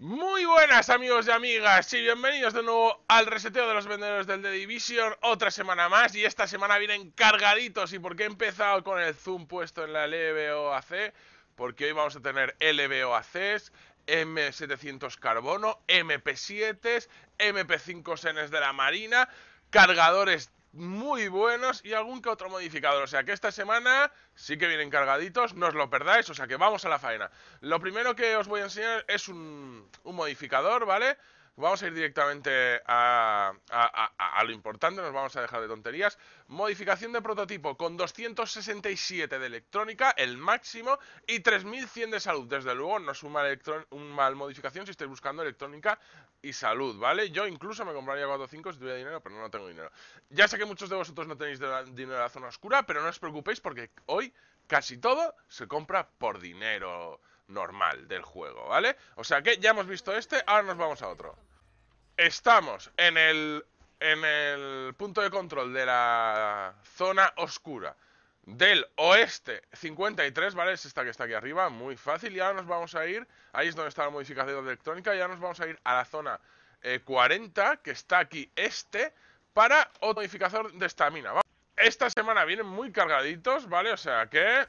Muy buenas amigos y amigas y bienvenidos de nuevo al reseteo de los vendedores del The Division Otra semana más y esta semana vienen cargaditos ¿Y por qué he empezado con el zoom puesto en la LBOAC? Porque hoy vamos a tener LBOACs, M700 carbono, MP7s, MP5 senes de la marina Cargadores muy buenos y algún que otro modificador. O sea que esta semana sí que vienen cargaditos, no os lo perdáis, o sea que vamos a la faena. Lo primero que os voy a enseñar es un, un modificador, ¿vale? vale Vamos a ir directamente a, lo importante, nos vamos a dejar de tonterías. Modificación de prototipo con 267 de electrónica, el máximo, y 3100 de salud. Desde luego no es un mal, modificación si estáis buscando electrónica y salud, ¿vale? Yo incluso me compraría 4.5 si tuviera dinero, pero no tengo dinero. Ya sé que muchos de vosotros no tenéis dinero en la zona oscura, pero no os preocupéis porque hoy casi todo se compra por dinero normal del juego, ¿vale? O sea que ya hemos visto este, ahora nos vamos a otro. Estamos en el, en el punto de control de la zona oscura del oeste 53, ¿vale? Es esta que está aquí arriba, muy fácil. Y ahora nos vamos a ir, ahí es donde está la modificación electrónica, ya nos vamos a ir a la zona 40, eh, que está aquí este, para otro modificador de estamina. Esta semana vienen muy cargaditos, ¿vale? O sea que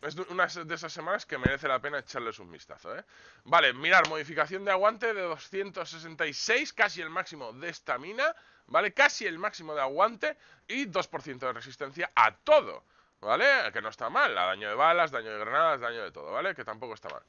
es una de esas semanas que merece la pena echarles un vistazo, ¿eh? Vale, mirar, modificación de aguante de 266, casi el máximo de estamina, ¿vale? Casi el máximo de aguante y 2% de resistencia a todo, ¿vale? Que no está mal, a daño de balas, daño de granadas, daño de todo, ¿vale? Que tampoco está mal.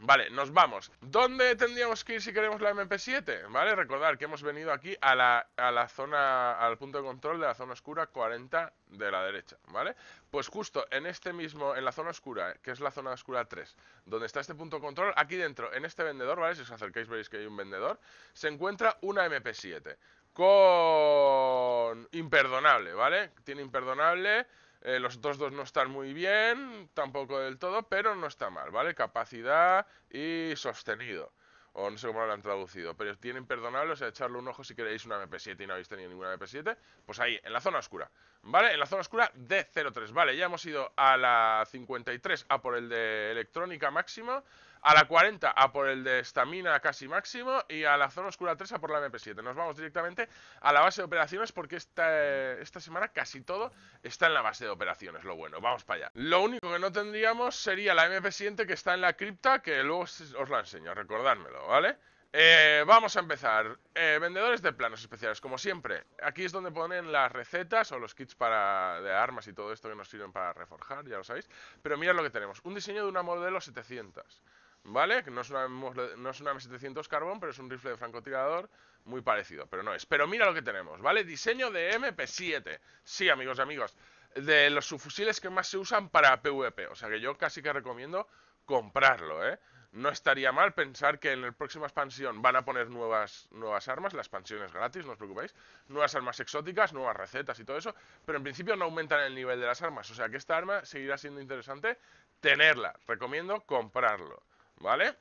Vale, nos vamos. ¿Dónde tendríamos que ir si queremos la MP7? Vale, recordar que hemos venido aquí a la, a la zona, al punto de control de la zona oscura 40 de la derecha, ¿vale? Pues justo en este mismo, en la zona oscura, eh, que es la zona oscura 3, donde está este punto de control, aquí dentro, en este vendedor, ¿vale? Si os acercáis veréis que hay un vendedor, se encuentra una MP7 con imperdonable, ¿vale? Tiene imperdonable... Eh, los otros dos no están muy bien, tampoco del todo, pero no está mal, ¿vale? Capacidad y sostenido. O no sé cómo lo han traducido, pero tienen perdonable, o sea, echarle un ojo si queréis una MP7 y no habéis tenido ninguna MP7, pues ahí, en la zona oscura, ¿vale? En la zona oscura de 03 ¿vale? Ya hemos ido a la 53, a por el de electrónica máxima, a la 40 a por el de estamina casi máximo y a la zona oscura 3 a por la MP7. Nos vamos directamente a la base de operaciones porque esta, esta semana casi todo está en la base de operaciones, lo bueno. Vamos para allá. Lo único que no tendríamos sería la MP7 que está en la cripta, que luego os la enseño, recordármelo, ¿vale? Eh, vamos a empezar. Eh, vendedores de planos especiales, como siempre. Aquí es donde ponen las recetas o los kits para, de armas y todo esto que nos sirven para reforjar, ya lo sabéis. Pero mirad lo que tenemos. Un diseño de una modelo 700. ¿Vale? Que no es, una, no es una M700 Carbón, pero es un rifle de francotirador muy parecido, pero no es. Pero mira lo que tenemos, ¿vale? Diseño de MP7. Sí, amigos y amigos, de los subfusiles que más se usan para PvP. O sea que yo casi que recomiendo comprarlo, ¿eh? No estaría mal pensar que en el próxima expansión van a poner nuevas, nuevas armas, la expansión es gratis, no os preocupéis, nuevas armas exóticas, nuevas recetas y todo eso, pero en principio no aumentan el nivel de las armas, o sea que esta arma seguirá siendo interesante tenerla, recomiendo comprarlo. ¿vale?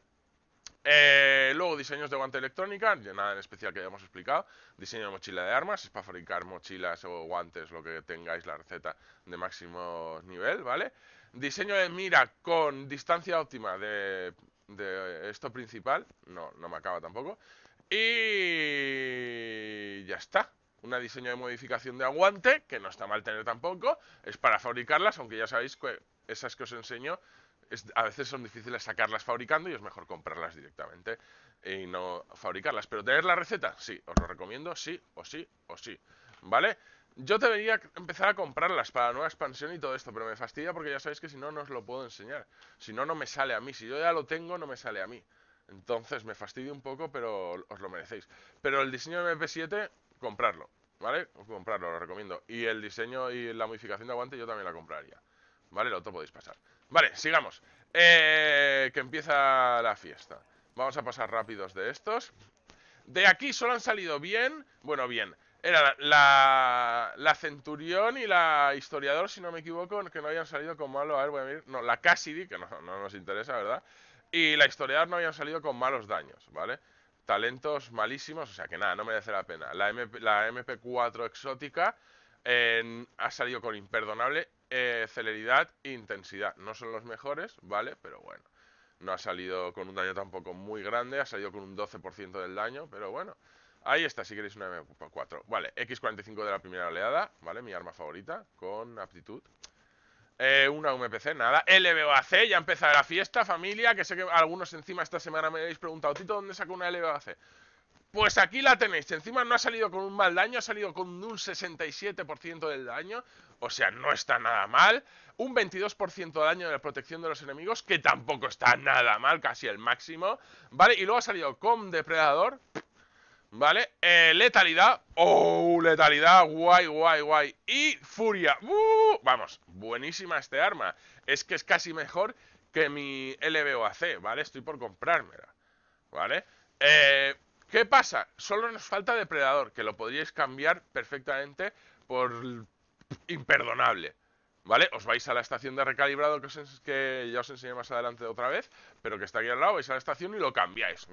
Eh, luego diseños de guante electrónica, nada en especial que ya hemos explicado. Diseño de mochila de armas, es para fabricar mochilas o guantes, lo que tengáis la receta de máximo nivel, ¿vale? Diseño de mira con distancia óptima de, de esto principal, no, no me acaba tampoco. Y ya está, una diseño de modificación de aguante, que no está mal tener tampoco, es para fabricarlas, aunque ya sabéis que esas que os enseño a veces son difíciles sacarlas fabricando y es mejor comprarlas directamente y no fabricarlas. Pero tener la receta, sí, os lo recomiendo, sí, o sí, o sí. ¿Vale? Yo debería empezar a comprarlas para la nueva expansión y todo esto, pero me fastidia porque ya sabéis que si no, no os lo puedo enseñar. Si no, no me sale a mí. Si yo ya lo tengo, no me sale a mí. Entonces me fastidia un poco, pero os lo merecéis. Pero el diseño de MP7, comprarlo, ¿vale? Comprarlo, lo recomiendo. Y el diseño y la modificación de aguante yo también la compraría. Vale, lo otro podéis pasar Vale, sigamos eh, Que empieza la fiesta Vamos a pasar rápidos de estos De aquí solo han salido bien Bueno, bien Era la, la, Centurión y la Historiador, si no me equivoco Que no habían salido con malo A ver, voy a ver No, la Cassidy, que no, nos interesa, ¿verdad? Y la Historiador no habían salido con malos daños, ¿vale? Talentos malísimos, o sea que nada, no merece la pena La, MP, la MP4 exótica ha salido con imperdonable eh, celeridad e intensidad. No son los mejores, ¿vale? Pero bueno, no ha salido con un daño tampoco muy grande, ha salido con un 12% del daño, pero bueno. Ahí está, si queréis una M4. Vale, X45 de la primera oleada, ¿vale? Mi arma favorita, con aptitud. Eh, una MPC nada. LBOAC, ya empezar la fiesta, familia, que sé que algunos encima esta semana me habéis preguntado, Tito, ¿dónde saco una LBAC? Pues aquí la tenéis, encima no ha salido con un mal daño, ha salido con un 67% del daño, o sea, no está nada mal. Un 22% de daño de la protección de los enemigos, que tampoco está nada mal, casi el máximo. Vale, y luego ha salido con depredador, ¿Vale? Eh, letalidad. ¡Oh! Letalidad. Guay, guay, guay. Y furia. ¡Uh! Vamos, buenísima este arma. Es que es casi mejor que mi LBOAC, ¿vale? Estoy por comprármela. ¿Vale? Eh, ¿Qué pasa? Solo nos falta depredador, que lo podríais cambiar perfectamente por imperdonable. ¿Vale? Os vais a la estación de recalibrado que, os, que ya os enseñé más adelante otra vez, pero que está aquí al lado, vais a la estación y lo cambiáis.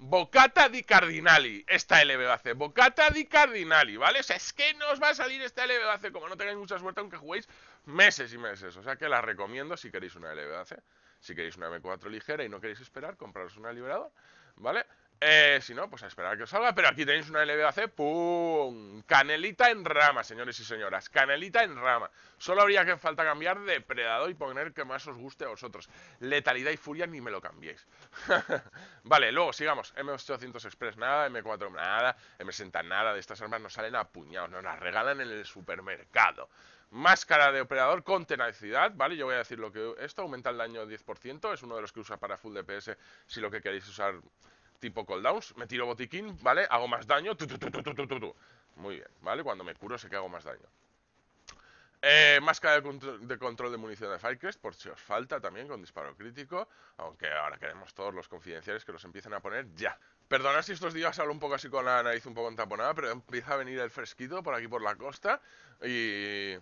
Bocata di Cardinali, esta LBAC, Bocata di Cardinali, ¿vale? O sea, es que no os va a salir esta LBAC, como no tengáis mucha suerte, aunque juguéis meses y meses. O sea que la recomiendo si queréis una LBAC. Si queréis una M4 ligera y no queréis esperar, compraros una liberador, ¿vale? Eh, si no, pues a esperar a que os salga. Pero aquí tenéis una LBAC, ¡pum! Canelita en rama, señores y señoras. Canelita en rama. Solo habría que falta cambiar depredador y poner que más os guste a vosotros. Letalidad y furia ni me lo cambiéis. vale, luego sigamos. M800 Express, nada. M4, nada. M60, nada. De estas armas nos salen a puñados. Nos las regalan en el supermercado. Máscara de operador con tenacidad, ¿vale? Yo voy a decir lo que... Esto aumenta el daño 10%. Es uno de los que usa para full DPS si lo que queréis usar tipo cooldowns, me tiro botiquín, ¿vale? Hago más daño, Muy bien, ¿vale? Cuando me curo sé que hago más daño. Eh, máscara de control, de control de munición de Firecrest, por si os falta también, con disparo crítico. Aunque ahora queremos todos los confidenciales que los empiecen a poner ya. Perdonad si estos días hablo un poco así con la nariz un poco entaponada, pero empieza a venir el fresquito por aquí por la costa y...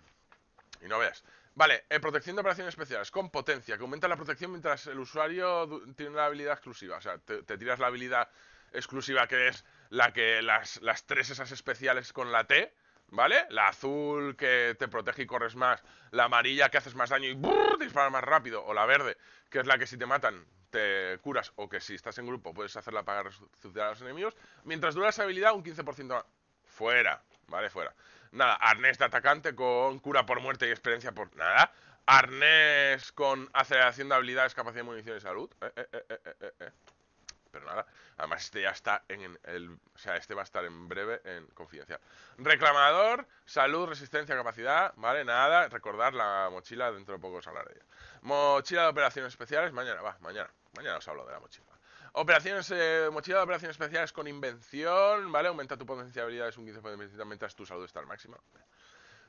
Y no veas. Vale, eh, protección de operaciones especiales con potencia, que aumenta la protección mientras el usuario tiene una habilidad exclusiva. O sea, te, tiras la habilidad exclusiva que es la que las, las tres esas especiales con la T, ¿vale? La azul que te protege y corres más, la amarilla que haces más daño y disparas más rápido, o la verde, que es la que si te matan te curas, o que si estás en grupo puedes hacerla para resucitar a los enemigos. Mientras dura esa habilidad, un 15% más. Fuera, ¿vale? Fuera. Nada, arnés de atacante con cura por muerte y experiencia por nada. Arnés con aceleración de habilidades, capacidad de munición y salud. Eh, eh, eh, Pero nada, además este ya está en el... O sea, este va a estar en breve en confidencial. Reclamador, salud, resistencia, capacidad. Vale, nada, recordar la mochila, dentro de poco os hablaré de ella. Mochila de operaciones especiales, mañana, va, mañana. Mañana os hablo de la mochila. Operaciones, eh, mochila de operaciones especiales con invención, ¿vale? Aumenta tu potencia de habilidades un 15% mientras tu salud está al máximo.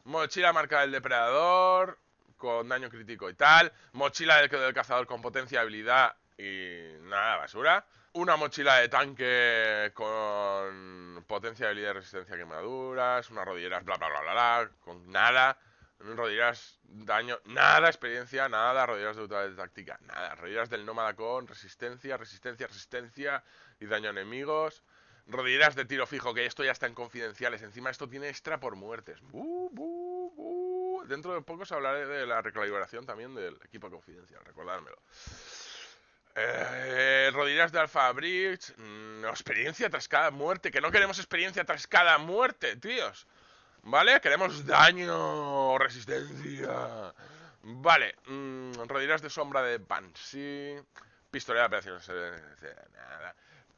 Mochila marca del depredador, con daño crítico y tal. Mochila del, del cazador con potencia, de habilidad y nada, basura. Una mochila de tanque con potencia, habilidad, resistencia a quemaduras. Unas rodilleras, bla, bla, bla, bla, bla, con nada. Rodillas daño, nada experiencia, nada, rodillas de táctica, nada, rodillas del nómada con resistencia, resistencia, resistencia y daño a enemigos, rodillas de tiro fijo, que esto ya está en confidenciales, encima esto tiene extra por muertes. Dentro de poco hablaré de la recalibración también del equipo confidencial, recordármelo. Eh, de Alpha Bridge, mm, experiencia tras cada muerte, que no queremos experiencia tras cada muerte, tíos. ¿Vale? Queremos daño, resistencia. Vale, mmm, rodillas de sombra de pan, Pistolera de operaciones,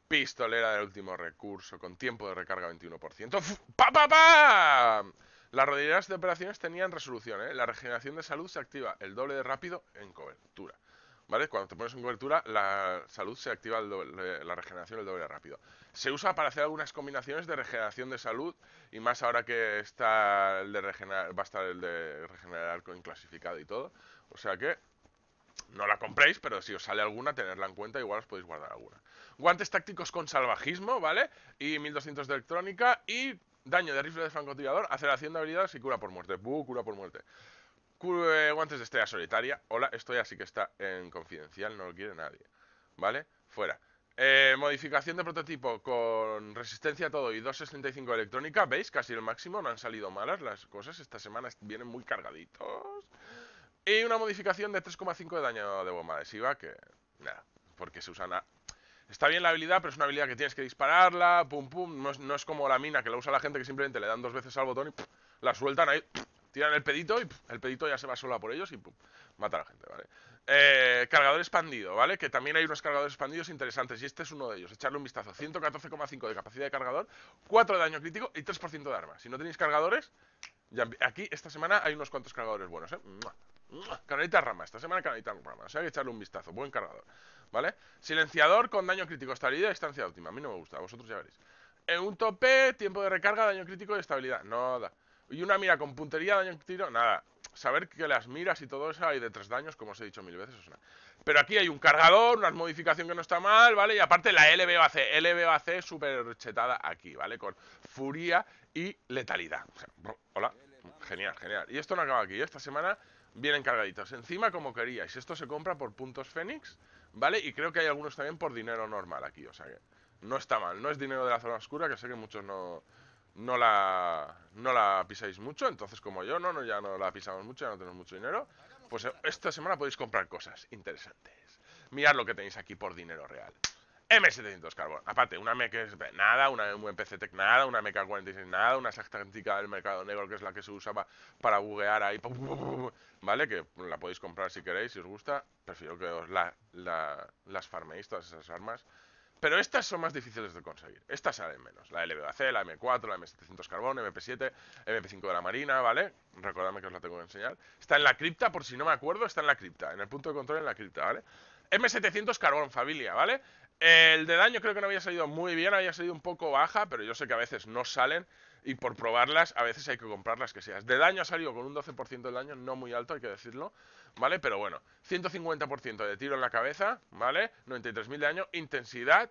Pistolera del último recurso, con tiempo de recarga 21%. Papá, ¡Pa, pa, Las rodilleras de operaciones tenían resolución, ¿eh? La regeneración de salud se activa el doble de rápido en cobertura. ¿Vale? Cuando te pones en cobertura, la salud se activa el doble, la regeneración el doble de rápido se usa para hacer algunas combinaciones de regeneración de salud y más ahora que está el de regenerar, va a estar el de regenerar con clasificado y todo. O sea que no la compréis, pero si os sale alguna, tenerla en cuenta, igual os podéis guardar alguna. Guantes tácticos con salvajismo, ¿vale? Y 1200 de electrónica y daño de rifle de francotirador, aceleración de habilidades y cura por muerte. Buh, cura por muerte. Eh, guantes de estrella solitaria. Hola, esto ya sí que está en confidencial, no lo quiere nadie. ¿Vale? Fuera. Eh, modificación de prototipo con resistencia a todo y 2.65 electrónica. ¿Veis? Casi el máximo. No han salido malas las cosas. Esta semana vienen muy cargaditos. Y una modificación de 3,5 de daño de bomba adhesiva. Que nada, porque se usa nada Está bien la habilidad, pero es una habilidad que tienes que dispararla. Pum, pum. No es, como la mina que la usa la gente que simplemente le dan dos veces al botón y la sueltan ahí. tiran el pedito y el pedito ya se va sola por ellos y pum, mata a la gente, ¿vale? Eh, cargador expandido, ¿vale? Que también hay unos cargadores expandidos interesantes y este es uno de ellos. Echarle un vistazo. 114,5 de capacidad de cargador, 4 de daño crítico y 3% de arma. Si no tenéis cargadores, aquí esta semana hay unos cuantos cargadores buenos, ¿eh? rama, esta semana canalita rama. O sea, hay que echarle un vistazo. Buen cargador, ¿vale? Silenciador con daño crítico, estabilidad y distancia óptima. A mí no me gusta, vosotros ya veréis. En eh, un tope, tiempo de recarga, daño crítico y estabilidad. No da. Y una mira con puntería, daño crítico, nada saber que las miras y todo eso hay de tres daños, como os he dicho mil veces. Pero aquí hay un cargador, una modificación que no está mal, ¿vale? Y aparte la LBAC, LBAC super chetada aquí, ¿vale? Con furia y letalidad. hola, genial, genial. Y esto no acaba aquí, ¿eh? esta semana vienen cargaditos. Encima como queríais, esto se compra por puntos Fénix, ¿vale? Y creo que hay algunos también por dinero normal aquí, o sea que no está mal. No es dinero de la zona oscura, que sé que muchos no, no la, no la pisáis mucho, entonces como yo no, no ya no la pisamos mucho, ya no tenemos mucho dinero, pues eh, esta semana podéis comprar cosas interesantes. Mirad lo que tenéis aquí por dinero real. M700 carbón Aparte, una MX nada, una MPC Tech nada, una MK46 nada, una táctica del mercado negro que es la que se usaba para buguear ahí. ¿Vale? Que la podéis comprar si queréis, si os gusta. Prefiero que os la, la, las farmeéis todas esas armas pero estas son más difíciles de conseguir. Estas salen menos. La LBAC, la M4, la M700 Carbón, MP7, MP5 de la Marina, ¿vale? Recordadme que os la tengo que enseñar. Está en la cripta, por si no me acuerdo, está en la cripta. En el punto de control en la cripta, ¿vale? M700 Carbón, familia, ¿vale? El de daño creo que no había salido muy bien, había salido un poco baja, pero yo sé que a veces no salen y por probarlas a veces hay que comprarlas que seas. De daño ha salido con un 12% de daño, no muy alto hay que decirlo, ¿vale? Pero bueno, 150% de tiro en la cabeza, ¿vale? 93.000 de daño, intensidad,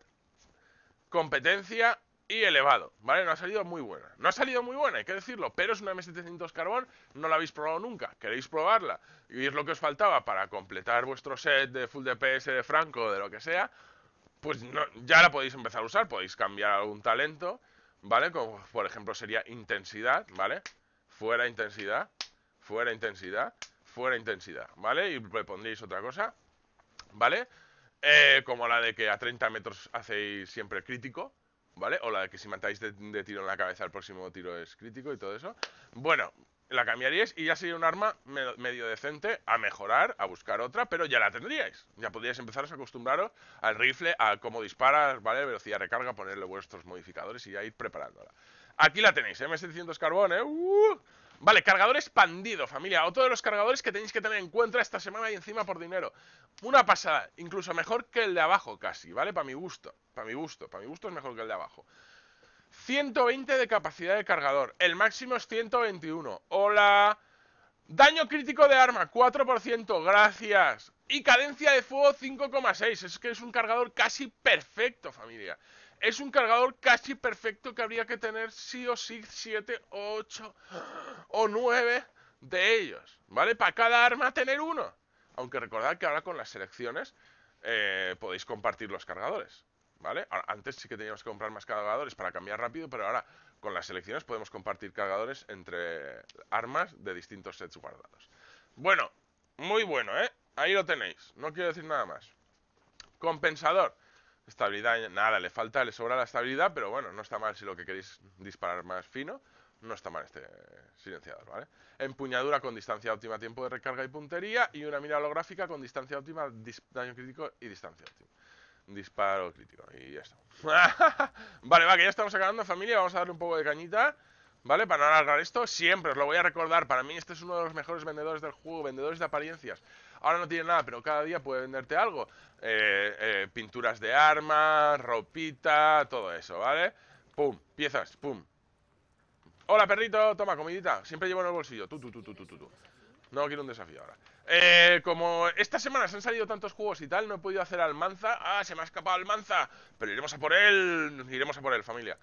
competencia y elevado, ¿vale? No ha salido muy buena. No ha salido muy buena, hay que decirlo, pero es una M700 carbón, no la habéis probado nunca, queréis probarla y es lo que os faltaba para completar vuestro set de full DPS de Franco o de lo que sea, pues ya la podéis empezar a usar, podéis cambiar algún talento ¿vale? Como por ejemplo sería intensidad, ¿vale? Fuera intensidad, fuera intensidad, fuera intensidad, ¿vale? Y le pondréis otra cosa, ¿vale? Eh, como la de que a 30 metros hacéis siempre crítico, ¿vale? O la de que si matáis de, de tiro en la cabeza el próximo tiro es crítico y todo eso. Bueno, la cambiaríais y ya sería un arma medio decente a mejorar, a buscar otra, pero ya la tendríais. Ya podríais empezar a acostumbraros al rifle, a cómo disparas, ¿vale? Velocidad de recarga, ponerle vuestros modificadores y ya ir preparándola. Aquí la tenéis, ¿eh? M700 carbón, ¿eh? ¡Uh! Vale, cargador expandido, familia. Otro de los cargadores que tenéis que tener en cuenta esta semana y encima por dinero. Una pasada, incluso mejor que el de abajo casi, ¿vale? Para mi gusto, para mi gusto, para mi gusto es mejor que el de abajo. 120 de capacidad de cargador. El máximo es 121. Hola. Daño crítico de arma, 4%. Gracias. Y cadencia de fuego 5,6. Es que es un cargador casi perfecto, familia. Es un cargador casi perfecto que habría que tener sí o sí 7, 8 o 9 de ellos. ¿Vale? Para cada arma tener uno. Aunque recordad que ahora con las selecciones eh, podéis compartir los cargadores. Antes sí que teníamos que comprar más cargadores para cambiar rápido, pero ahora con las selecciones podemos compartir cargadores entre armas de distintos sets guardados. Bueno, muy bueno, ¿eh? Ahí lo tenéis, no quiero decir nada más. Compensador. Estabilidad, nada, le falta, le sobra la estabilidad, pero bueno, no está mal si lo que queréis disparar más fino. No está mal este silenciador, ¿vale? Empuñadura con distancia óptima, tiempo de recarga y puntería. Y una mira holográfica con distancia óptima, daño crítico y distancia óptima. Disparo crítico. Y ya está. vale, va, que ya estamos acabando, familia. Vamos a darle un poco de cañita. ¿Vale? Para no alargar esto, siempre os lo voy a recordar. Para mí este es uno de los mejores vendedores del juego, vendedores de apariencias. Ahora no tiene nada, pero cada día puede venderte algo. Eh, eh, pinturas de armas, ropita, todo eso, ¿vale? Pum, piezas, pum. Hola, perrito, toma, comidita. Siempre llevo en el bolsillo. Tú, tú, tú, tú, tú, tú. No quiero un desafío ahora. Eh, como esta semana han salido tantos juegos y tal, no he podido hacer Almanza. Ah, se me ha escapado Almanza. Pero iremos a por él. Iremos a por él, familia.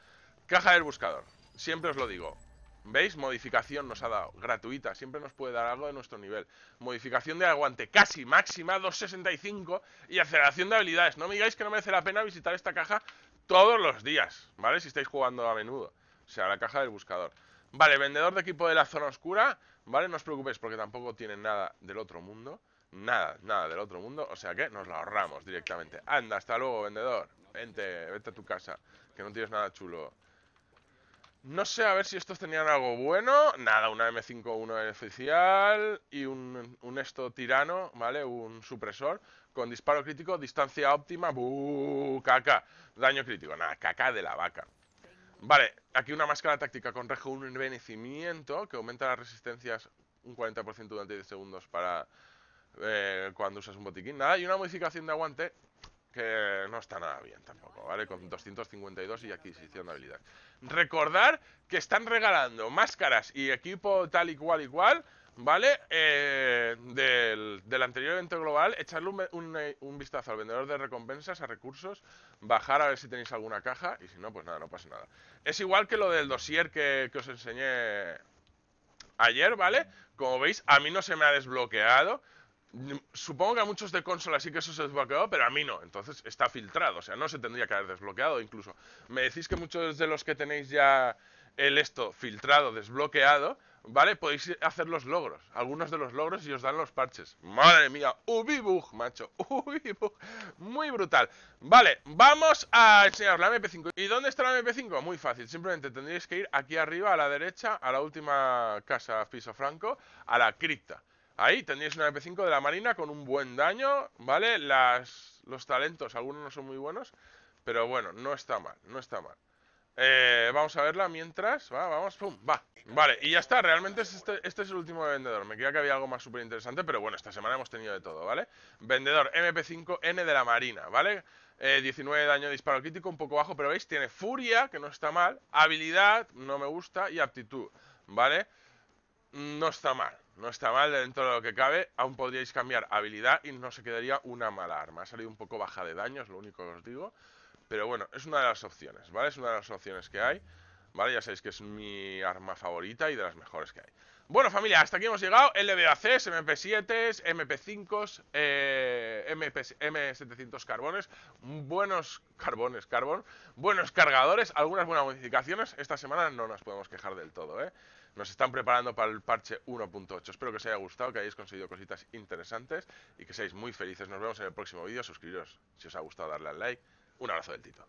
Caja del buscador. Siempre os lo digo. ¿Veis? Modificación nos ha dado. Gratuita. Siempre nos puede dar algo de nuestro nivel. Modificación de aguante casi máxima, 265. Y aceleración de habilidades. No me digáis que no merece la pena visitar esta caja todos los días. ¿Vale? Si estáis jugando a menudo. O sea, la caja del buscador. Vale, vendedor de equipo de la zona oscura. Vale, no os preocupéis porque tampoco tienen nada del otro mundo. Nada, nada del otro mundo. O sea que nos la ahorramos directamente. Anda, hasta luego, vendedor. Vente, vete a tu casa. Que no tienes nada chulo. No sé, a ver si estos tenían algo bueno. Nada, una M51 oficial y un, esto tirano, ¿vale? Un supresor con disparo crítico, distancia óptima, buh, caca. Daño crítico, nada, caca de la vaca. Vale, aquí una máscara táctica con rejo un que aumenta las resistencias un 40% durante 10 segundos para eh, cuando usas un botiquín. Nada, y una modificación de aguante que no está nada bien tampoco, ¿vale? Con 252 y adquisición de habilidad. Recordar que están regalando máscaras y equipo tal y cual y cual ¿vale? Eh, del, del, anterior evento global, echarle un, eh, un, vistazo al vendedor de recompensas, a recursos, bajar a ver si tenéis alguna caja y si no, pues nada, no pasa nada. Es igual que lo del dossier que, que os enseñé ayer, ¿vale? Como veis, a mí no se me ha desbloqueado. Supongo que a muchos de consola sí que eso se desbloqueado, pero a mí no. Entonces está filtrado, o sea, no se tendría que haber desbloqueado incluso. Me decís que muchos de los que tenéis ya el esto filtrado, desbloqueado, ¿Vale? Podéis hacer los logros, algunos de los logros y os dan los parches. Madre mía, Ubibug, macho, Ubibug, muy brutal. Vale, vamos a enseñaros la MP5. ¿Y dónde está la MP5? Muy fácil, simplemente tendréis que ir aquí arriba a la derecha, a la última casa piso franco, a la cripta. Ahí tendréis una MP5 de la marina con un buen daño, ¿vale? Las, los talentos, algunos no son muy buenos, pero bueno, no está mal, no está mal. Eh, vamos a verla mientras. Va, vamos, pum, va. Vale, y ya está. Realmente este, este, es el último vendedor. Me creía que había algo más súper interesante, pero bueno, esta semana hemos tenido de todo, ¿vale? Vendedor MP5N de la Marina, ¿vale? 19 eh, de daño disparo crítico, un poco bajo, pero veis, tiene furia, que no está mal. Habilidad, no me gusta. Y aptitud, ¿vale? No está mal. No está mal dentro de lo que cabe. Aún podríais cambiar habilidad y no se quedaría una mala arma. Ha salido un poco baja de daño, es lo único que os digo. Pero bueno, es una de las opciones, ¿vale? Es una de las opciones que hay, ¿vale? Ya sabéis que es mi arma favorita y de las mejores que hay. Bueno, familia, hasta aquí hemos llegado. LBACs, MP7s, MP5s, MP, M700 carbones. Buenos carbones, carbón. Buenos cargadores, algunas buenas modificaciones. Esta semana no nos podemos quejar del todo, ¿eh? Nos están preparando para el parche 1.8. Espero que os haya gustado, que hayáis conseguido cositas interesantes y que seáis muy felices. Nos vemos en el próximo vídeo. Suscribiros si os ha gustado, darle al like. Un abrazo del tipo.